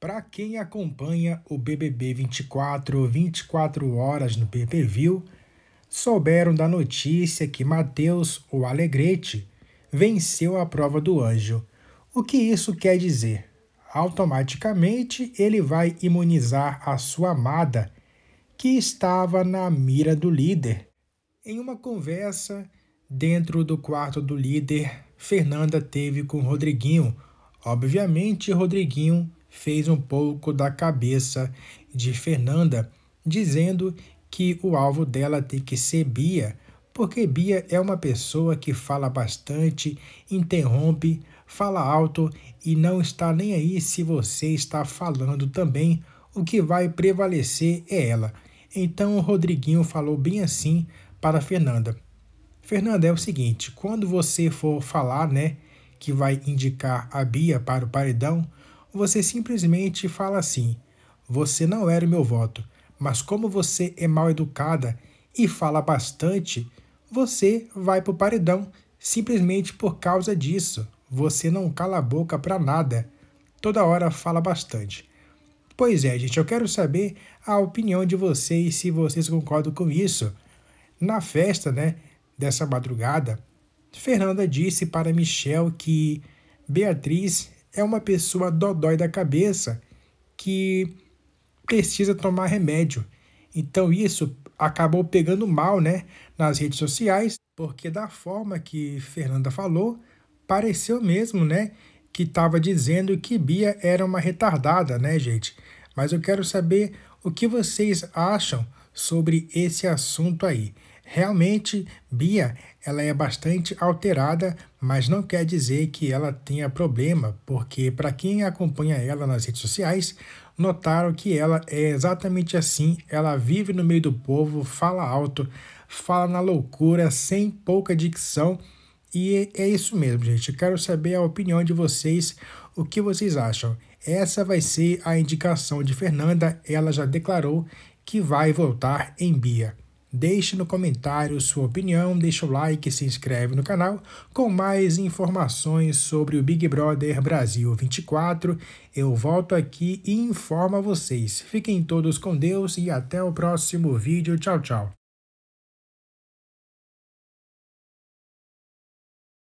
Para quem acompanha o BBB 24 24 horas no PPV, souberam da notícia que Matheus, o Alegrete, venceu a prova do anjo. O que isso quer dizer? Automaticamente ele vai imunizar a sua amada, que estava na mira do líder. Em uma conversa dentro do quarto do líder, Fernanda teve com Rodriguinho. Obviamente, Rodriguinho fez um pouco da cabeça de Fernanda, dizendo que o alvo dela tem que ser Bia, porque Bia é uma pessoa que fala bastante, interrompe, fala alto e não está nem aí se você está falando também. O que vai prevalecer é ela. Então o Rodriguinho falou bem assim para Fernanda. Fernanda, é o seguinte, quando você for falar, né, que vai indicar a Bia para o paredão, você simplesmente fala assim: Você não era o meu voto, mas como você é mal educada e fala bastante, você vai para o paredão simplesmente por causa disso. Você não cala a boca para nada. Toda hora fala bastante. Pois é, gente, eu quero saber a opinião de vocês, se vocês concordam com isso. Na festa, né, dessa madrugada, Fernanda disse para Michel que Beatriz é uma pessoa dodói da cabeça que precisa tomar remédio. Então isso acabou pegando mal, né, nas redes sociais, porque da forma que Fernanda falou, pareceu mesmo, né, que estava dizendo que Bia era uma retardada, né, gente? Mas eu quero saber o que vocês acham sobre esse assunto aí. Realmente, Bia, ela é bastante alterada, mas não quer dizer que ela tenha problema, porque para quem acompanha ela nas redes sociais, notaram que ela é exatamente assim, ela vive no meio do povo, fala alto, fala na loucura, sem pouca dicção, e é isso mesmo, gente. Quero saber a opinião de vocês, o que vocês acham. Essa vai ser a indicação de Fernanda, ela já declarou que vai voltar em Bia. Deixe no comentário sua opinião, deixa o like, se inscreve no canal. Com mais informações sobre o Big Brother Brasil 24, eu volto aqui e informo a vocês. Fiquem todos com Deus e até o próximo vídeo. Tchau, tchau.